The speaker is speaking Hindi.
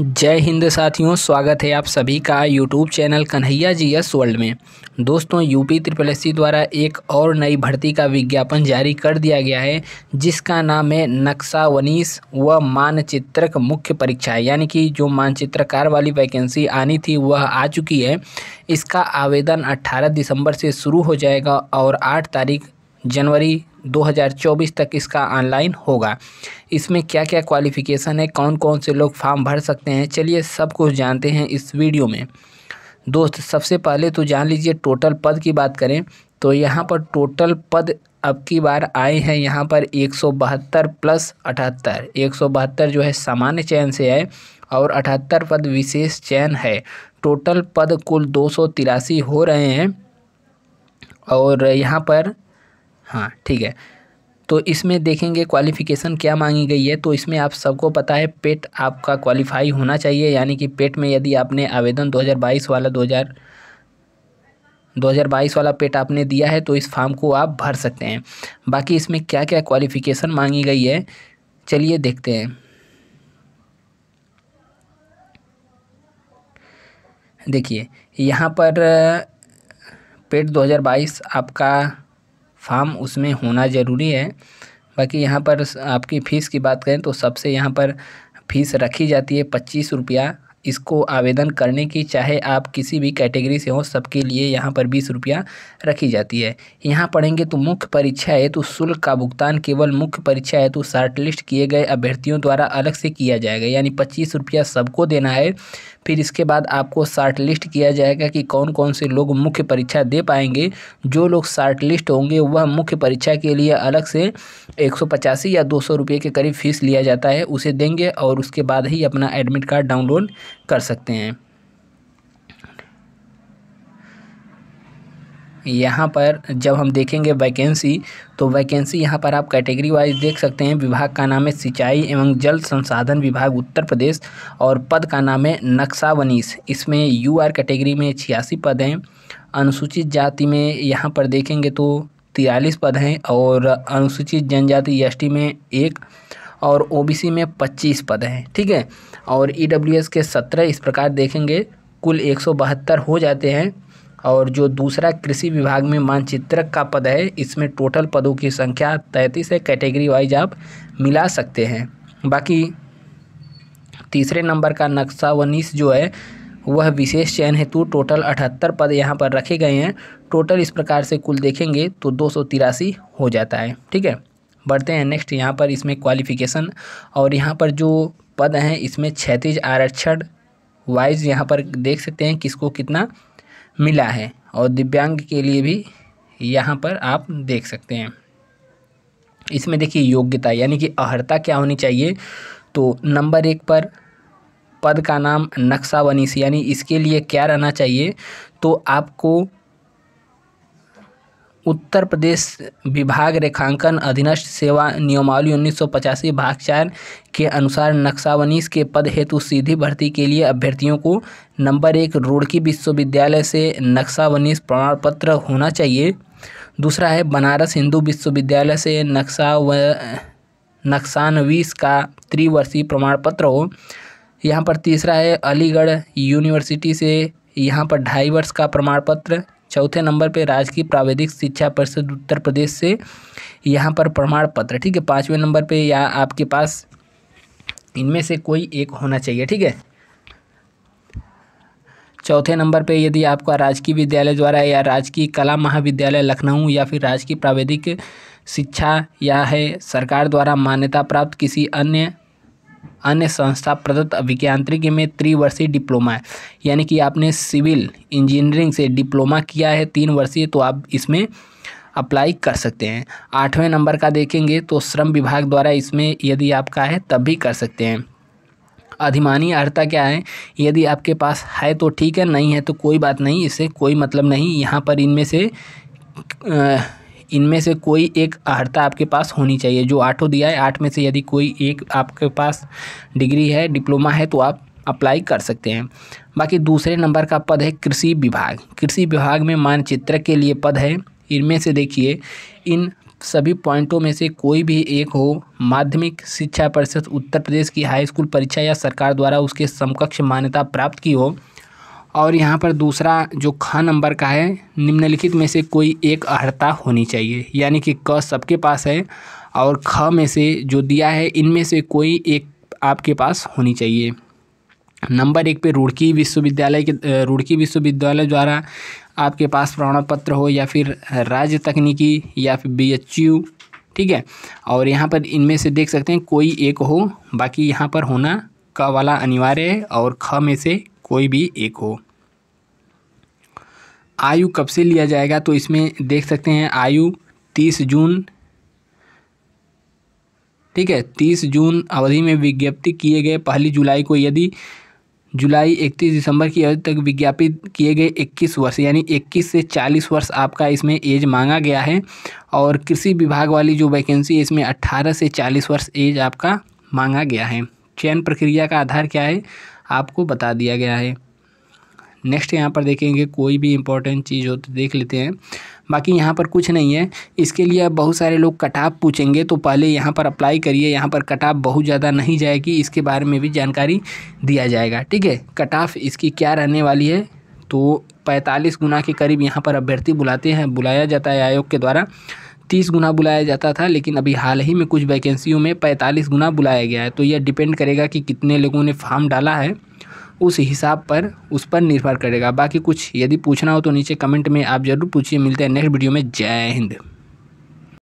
जय हिंद साथियों स्वागत है आप सभी का YouTube channel Kanhaiya ji s world में दोस्तों यूपी त्रिपल एस द्वारा एक और नई भर्ती का विज्ञापन जारी कर दिया गया है जिसका नाम है नक्शा वनीस व मानचित्रक मुख्य परीक्षा यानी कि जो मानचित्रकार वाली वैकेंसी आनी थी वह आ चुकी है इसका आवेदन अट्ठारह दिसंबर से शुरू हो जाएगा और आठ तारीख जनवरी 2024 तक इसका ऑनलाइन होगा इसमें क्या क्या क्वालिफ़िकेशन है कौन कौन से लोग फॉर्म भर सकते हैं चलिए सब कुछ जानते हैं इस वीडियो में दोस्त सबसे पहले तो जान लीजिए टोटल पद की बात करें तो यहाँ पर टोटल पद अब की बार आए हैं यहाँ पर एक सौ बहत्तर प्लस अठहत्तर एक सौ बहत्तर जो है सामान्य चयन से है और अठहत्तर पद विशेष चयन है टोटल पद कुल दो सौ तिरासी हो रहे हैं और यहाँ पर हाँ ठीक है तो इसमें देखेंगे क्वालिफ़िकेशन क्या मांगी गई है तो इसमें आप सबको पता है पेट आपका क्वालिफाई होना चाहिए यानी कि पेट में यदि आपने आवेदन 2022 वाला 2000 2022 वाला पेट आपने दिया है तो इस फॉर्म को आप भर सकते हैं बाकी इसमें क्या क्या क्वालिफ़िकेशन मांगी गई है चलिए देखते हैं देखिए यहाँ पर पेट 2022 आपका फार्म उसमें होना ज़रूरी है बाकी यहाँ पर आपकी फ़ीस की बात करें तो सबसे यहाँ पर फ़ीस रखी जाती है पच्चीस रुपया इसको आवेदन करने की चाहे आप किसी भी कैटेगरी से हो सबके लिए यहाँ पर बीस रुपया रखी जाती है यहाँ पढ़ेंगे तो मुख्य परीक्षा हेतु शुल्क का भुगतान केवल मुख्य परीक्षा हेतु लिस्ट किए गए अभ्यर्थियों द्वारा अलग से किया जाएगा यानी पच्चीस रुपया सबको देना है फिर इसके बाद आपको शार्ट लिस्ट किया जाएगा कि कौन कौन से लोग मुख्य परीक्षा दे पाएंगे जो लोग शार्ट लिस्ट होंगे वह मुख्य परीक्षा के लिए अलग से एक या दो सौ के करीब फीस लिया जाता है उसे देंगे और उसके बाद ही अपना एडमिट कार्ड डाउनलोड कर सकते हैं यहाँ पर जब हम देखेंगे वैकेंसी तो वैकेंसी यहाँ पर आप कैटेगरी वाइज देख सकते हैं विभाग का नाम है सिंचाई एवं जल संसाधन विभाग उत्तर प्रदेश और पद का नाम है नक्शा वनीस इसमें यू आर कैटेगरी में छियासी पद हैं अनुसूचित जाति में यहाँ पर देखेंगे तो तिरालीस पद हैं और अनुसूचित जनजाति एस में एक और ओ में पच्चीस पद हैं ठीक है और ई e के सत्रह इस प्रकार देखेंगे कुल एक हो जाते हैं और जो दूसरा कृषि विभाग में मानचित्रक का पद है इसमें टोटल पदों की संख्या तैंतीस है कैटेगरी वाइज आप मिला सकते हैं बाकी तीसरे नंबर का नक्शा वनीस जो है वह विशेष चयन हेतु टोटल अठहत्तर पद यहाँ पर रखे गए हैं टोटल इस प्रकार से कुल देखेंगे तो दो हो जाता है ठीक है बढ़ते हैं नेक्स्ट यहाँ पर इसमें क्वालिफिकेशन और यहाँ पर जो पद हैं इसमें क्षतिज आरक्षण वाइज यहाँ पर देख सकते हैं किसको कितना मिला है और दिव्यांग के लिए भी यहाँ पर आप देख सकते हैं इसमें देखिए योग्यता यानी कि अहर्ता क्या होनी चाहिए तो नंबर एक पर पद का नाम नक्शा वनीस यानी इसके लिए क्या रहना चाहिए तो आपको उत्तर प्रदेश विभाग रेखांकन अधीनस्थ सेवा नियमावली उन्नीस सौ पचासी भाग चार के अनुसार नक्शावनीस के पद हेतु सीधी भर्ती के लिए अभ्यर्थियों को नंबर एक रुड़की विश्वविद्यालय से नक्शावनीस प्रमाण पत्र होना चाहिए दूसरा है बनारस हिंदू विश्वविद्यालय से नक्शा व नक्शानवीस का त्रिवर्षीय प्रमाण पत्र हो यहाँ पर तीसरा है अलीगढ़ यूनिवर्सिटी से यहाँ पर ढाई वर्ष का प्रमाण पत्र चौथे नंबर पे राजकीय प्राविधिक शिक्षा परिषद उत्तर प्रदेश से यहाँ पर प्रमाण पत्र ठीक है पाँचवें नंबर पे या आपके पास इनमें से कोई एक होना चाहिए ठीक है चौथे नंबर पे यदि आपका राजकीय विद्यालय द्वारा या राजकीय कला महाविद्यालय लखनऊ या फिर राजकीय प्राविधिक शिक्षा या है सरकार द्वारा मान्यता प्राप्त किसी अन्य अन्य संस्था प्रदत्त अभियांत्रिकी में त्रिवर्षीय डिप्लोमा है यानी कि आपने सिविल इंजीनियरिंग से डिप्लोमा किया है तीन वर्षीय तो आप इसमें अप्लाई कर सकते हैं आठवें नंबर का देखेंगे तो श्रम विभाग द्वारा इसमें यदि आपका है तब भी कर सकते हैं अधिमानी अर्ता क्या है यदि आपके पास है तो ठीक है नहीं है तो कोई बात नहीं इससे कोई मतलब नहीं यहाँ पर इनमें से आ, इनमें से कोई एक अर्हता आपके पास होनी चाहिए जो आठों दिया है आठ में से यदि कोई एक आपके पास डिग्री है डिप्लोमा है तो आप अप्लाई कर सकते हैं बाकी दूसरे नंबर का पद है कृषि विभाग कृषि विभाग में मानचित्र के लिए पद है इनमें से देखिए इन सभी पॉइंटों में से कोई भी एक हो माध्यमिक शिक्षा परिषद उत्तर प्रदेश की हाई स्कूल परीक्षा या सरकार द्वारा उसके समकक्ष मान्यता प्राप्त की हो और यहाँ पर दूसरा जो ख नंबर का है निम्नलिखित में से कोई एक अर्हता होनी चाहिए यानी कि क सबके पास है और ख में से जो दिया है इनमें से कोई एक आपके पास होनी चाहिए नंबर एक पे रुड़की विश्वविद्यालय के रुड़की विश्वविद्यालय द्वारा आपके पास प्रमाण पत्र हो या फिर राज्य तकनीकी या फिर बी एच यू ठीक है और यहाँ पर इनमें से देख सकते हैं कोई एक हो बाकी यहाँ पर होना क वाला अनिवार्य है और ख में से कोई भी एक हो आयु कब से लिया जाएगा तो इसमें देख सकते हैं आयु तीस जून ठीक है तीस जून अवधि में विज्ञप्ति किए गए पहली जुलाई को यदि जुलाई इकतीस दिसंबर की अवधि तक विज्ञापित किए गए 21 वर्ष यानी 21 से 40 वर्ष आपका इसमें एज मांगा गया है और कृषि विभाग वाली जो वैकेंसी है इसमें 18 से 40 वर्ष एज आपका मांगा गया है चयन प्रक्रिया का आधार क्या है आपको बता दिया गया है नेक्स्ट यहाँ पर देखेंगे कोई भी इंपॉर्टेंट चीज़ हो तो देख लेते हैं बाकी यहाँ पर कुछ नहीं है इसके लिए अब बहुत सारे लोग कटाप पूछेंगे तो पहले यहाँ पर अप्लाई करिए यहाँ पर कटाप बहुत ज़्यादा नहीं जाएगी इसके बारे में भी जानकारी दिया जाएगा ठीक है कटाफ इसकी क्या रहने वाली है तो पैंतालीस गुना के करीब यहाँ पर अभ्यर्थी बुलाते हैं बुलाया जाता है आयोग के द्वारा तीस गुना बुलाया जाता था लेकिन अभी हाल ही में कुछ वैकेंसियों में पैंतालीस गुना बुलाया गया है तो यह डिपेंड करेगा कि कितने लोगों ने फार्म डाला है उस हिसाब पर उस पर निर्भर करेगा बाकी कुछ यदि पूछना हो तो नीचे कमेंट में आप ज़रूर पूछिए मिलते हैं नेक्स्ट वीडियो में जय हिंद